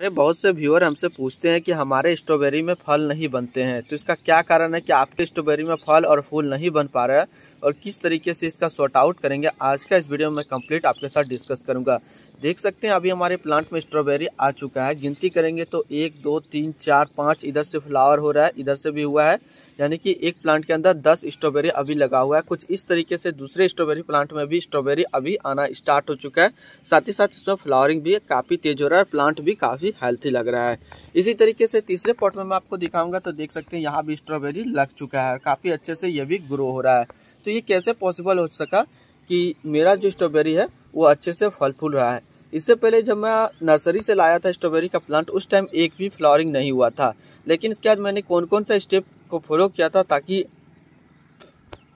अरे बहुत से व्यूअर हमसे पूछते हैं कि हमारे स्ट्रॉबेरी में फल नहीं बनते हैं तो इसका क्या कारण है कि आपके स्ट्रॉबेरी में फल और फूल नहीं बन पा रहा है और किस तरीके से इसका शॉर्ट आउट करेंगे आज का इस वीडियो में कंप्लीट आपके साथ डिस्कस करूंगा देख सकते हैं अभी हमारे प्लांट में स्ट्रॉबेरी आ चुका है गिनती करेंगे तो एक दो तीन चार पाँच इधर से फ्लावर हो रहा है इधर से भी हुआ है यानी कि एक प्लांट के अंदर दस स्ट्रॉबेरी अभी लगा हुआ है कुछ इस तरीके से दूसरे स्ट्रॉबेरी प्लांट में भी स्ट्रॉबेरी अभी आना स्टार्ट हो चुका है साथ ही साथ इसमें फ्लावरिंग भी काफ़ी तेज हो रहा है प्लांट भी काफ़ी हेल्थी लग रहा है इसी तरीके से तीसरे पॉट में मैं आपको दिखाऊंगा तो देख सकते हैं यहाँ भी स्ट्रॉबेरी लग चुका है काफ़ी अच्छे से ये भी ग्रो हो रहा है तो ये कैसे पॉसिबल हो सका कि मेरा जो स्ट्रॉबेरी है वो अच्छे से फल फूल रहा है इससे पहले जब मैं नर्सरी से लाया था स्ट्रॉबेरी का प्लांट उस टाइम एक भी फ्लावरिंग नहीं हुआ था लेकिन इसके बाद मैंने कौन कौन सा स्टेप को फॉलो किया था ताकि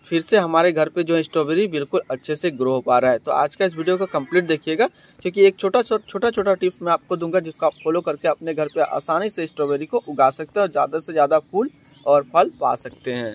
फिर से हमारे घर पे जो है स्ट्रॉबेरी बिल्कुल अच्छे से ग्रो हो पा रहा है तो आज का इस वीडियो को कंप्लीट देखिएगा क्योंकि एक छोटा छोटा छोटा टिप मैं आपको दूंगा जिसको आप फॉलो करके अपने घर पे आसानी से स्ट्रॉबेरी को उगा सकते हैं और ज़्यादा से ज़्यादा फूल और फल पा सकते हैं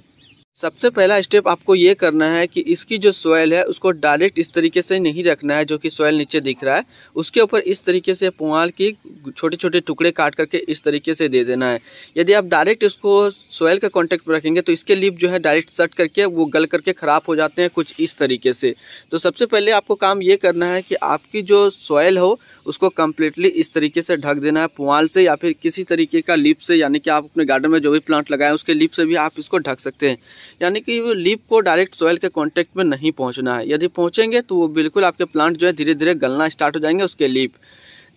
सबसे पहला स्टेप आपको ये करना है कि इसकी जो सोयल है उसको डायरेक्ट इस तरीके से नहीं रखना है जो कि सोयल नीचे दिख रहा है उसके ऊपर इस तरीके से पुआल की छोटे छोटे टुकड़े काट करके इस तरीके से दे देना है यदि आप डायरेक्ट इसको सोयल का कॉन्टेक्ट रखेंगे तो इसके लिप जो है डायरेक्ट सट करके वो गल करके ख़राब हो जाते हैं कुछ इस तरीके से तो सबसे पहले आपको काम ये करना है कि आपकी जो सोयल हो उसको कम्प्लीटली इस तरीके से ढक देना है पुआल से या फिर किसी तरीके का लिप से यानी कि आप अपने गार्डन में जो भी प्लांट लगाएं उसके लिप से भी आप इसको ढक सकते हैं यानी कि लीप को डायरेक्ट सॉयल के कॉन्टेक्ट में नहीं पहुँचना है यदि पहुँचेंगे तो वो बिल्कुल आपके प्लांट जो है धीरे धीरे गलना स्टार्ट हो जाएंगे उसके लीप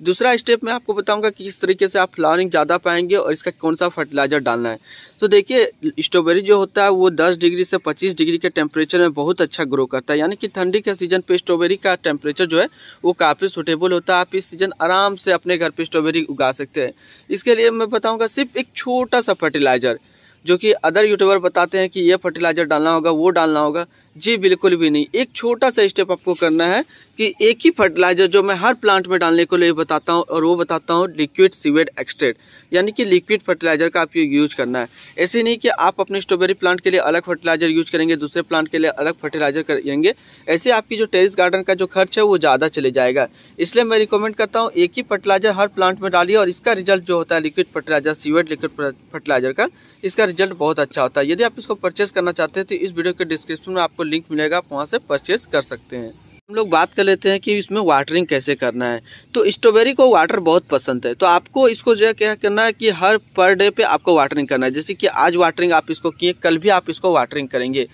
दूसरा स्टेप मैं आपको बताऊंगा कि किस तरीके से आप फ्लावरिंग ज़्यादा पाएंगे और इसका कौन सा फर्टिलाइज़र डालना है तो देखिए स्ट्रॉबेरी जो होता है वो 10 डिग्री से 25 डिग्री के टेम्परेचर में बहुत अच्छा ग्रो करता है यानी कि ठंडी के सीज़न पे स्ट्रॉबेरी का टेम्परेचर जो है वो काफ़ी सूटेबल होता है आप इस सीज़न आराम से अपने घर पर स्ट्रॉबेरी उगा सकते हैं इसके लिए मैं बताऊँगा सिर्फ एक छोटा सा फर्टिलाइज़र जो कि अदर यूट्यूबर बताते हैं कि ये फर्टिलाइज़र डालना होगा वो डालना होगा जी बिल्कुल भी नहीं एक छोटा सा स्टेप आपको करना है कि एक ही फर्टिलाइजर जो मैं हर प्लांट में डालने को लिए बताता हूँ और वो बताता हूँ लिक्विड सीवेड एक्सट्रेट यानी कि लिक्विड फर्टिलाइजर का आपको यूज करना है ऐसे नहीं कि आप अपने स्ट्रॉबेरी प्लांट के लिए अलग फर्टिलाइजर यूज करेंगे दूसरे प्लांट के लिए अलग फर्टिलाइजर करेंगे ऐसे आपकी जो टेरिस गार्डन का जो खर्च है वो ज़्यादा चले जाएगा इसलिए मैं रिकमेंड करता हूँ एक ही फर्टिलाइजर हर प्लांट में डालिए और इसका रिजल्ट जो होता है liquid fertiliser seaweed liquid fertiliser का इसका रिजल्ट बहुत अच्छा होता है यदि आप इसको परचेज करना चाहते हैं तो इस वीडियो के डिस्क्रिप्शन में आपको आपको लिंक मिलेगा आप वहाँ से परचेज कर सकते हैं हम लोग बात कर लेते हैं कि इसमें वाटरिंग कैसे करना है तो स्ट्रॉबेरी को वाटर बहुत पसंद है तो आपको इसको जो है क्या करना है कि हर पर डे पे आपको वाटरिंग करना है जैसे कि आज वाटरिंग आप इसको किए कल भी आप इसको वाटरिंग करेंगे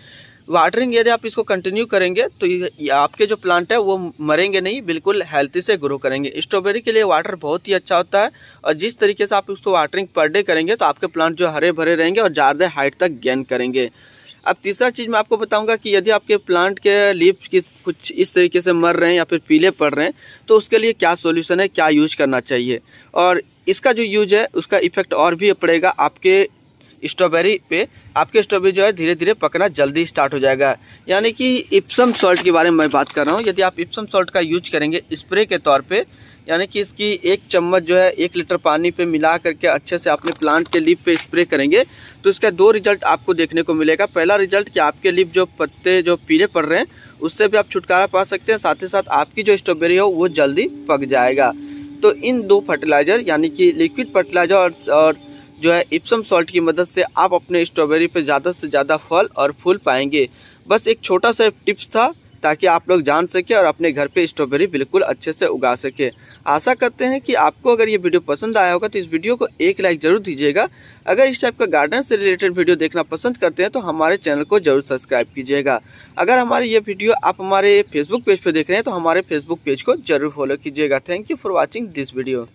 वाटरिंग यदि आप इसको कंटिन्यू करेंगे तो ये आपके जो प्लांट है वो मरेंगे नहीं बिल्कुल हेल्थी से ग्रो करेंगे स्ट्रॉबेरी के लिए वाटर बहुत ही अच्छा होता है और जिस तरीके से आप उसको वाटरिंग पर डे करेंगे तो आपके प्लांट जो हरे भरे रहेंगे और ज़्यादा हाइट तक गेन करेंगे अब तीसरा चीज़ मैं आपको बताऊंगा कि यदि आपके प्लांट के लीफ कुछ इस तरीके से मर रहे हैं या फिर पीले पड़ रहे हैं तो उसके लिए क्या सोल्यूशन है क्या यूज करना चाहिए और इसका जो यूज है उसका इफेक्ट और भी पड़ेगा आपके स्ट्रॉबेरी पे आपके स्ट्रॉबेरी जो है धीरे धीरे पकना जल्दी स्टार्ट हो जाएगा यानी कि इप्सम सॉल्ट के बारे में मैं बात कर रहा हूँ यदि आप इप्सम सॉल्ट का यूज करेंगे स्प्रे के तौर पे यानी कि इसकी एक चम्मच जो है एक लीटर पानी पे मिला करके अच्छे से आपने प्लांट के लिप पे स्प्रे करेंगे तो इसका दो रिजल्ट आपको देखने को मिलेगा पहला रिजल्ट कि आपके लिप जो पत्ते जो पीले पड़ रहे हैं उससे भी आप छुटकारा पा सकते हैं साथ ही साथ आपकी जो स्ट्रॉबेरी हो वो जल्दी पक जाएगा तो इन दो फर्टिलाइजर यानी कि लिक्विड फर्टिलाइजर और, और जो है इप्सम सॉल्ट की मदद से आप अपने स्ट्रॉबेरी पे ज़्यादा से ज़्यादा फल और फूल पाएंगे बस एक छोटा सा टिप्स था ताकि आप लोग जान सके और अपने घर पे स्ट्रॉबेरी बिल्कुल अच्छे से उगा सके आशा करते हैं कि आपको अगर ये वीडियो पसंद आया होगा तो इस वीडियो को एक लाइक जरूर दीजिएगा अगर इस टाइप का गार्डन से रिलेटेड वीडियो देखना पसंद करते हैं तो हमारे चैनल को जरूर सब्सक्राइब कीजिएगा अगर हमारे ये वीडियो आप हमारे फेसबुक पेज पर देख रहे हैं तो हमारे फेसबुक पेज को जरूर फॉलो कीजिएगा thank you for watching this video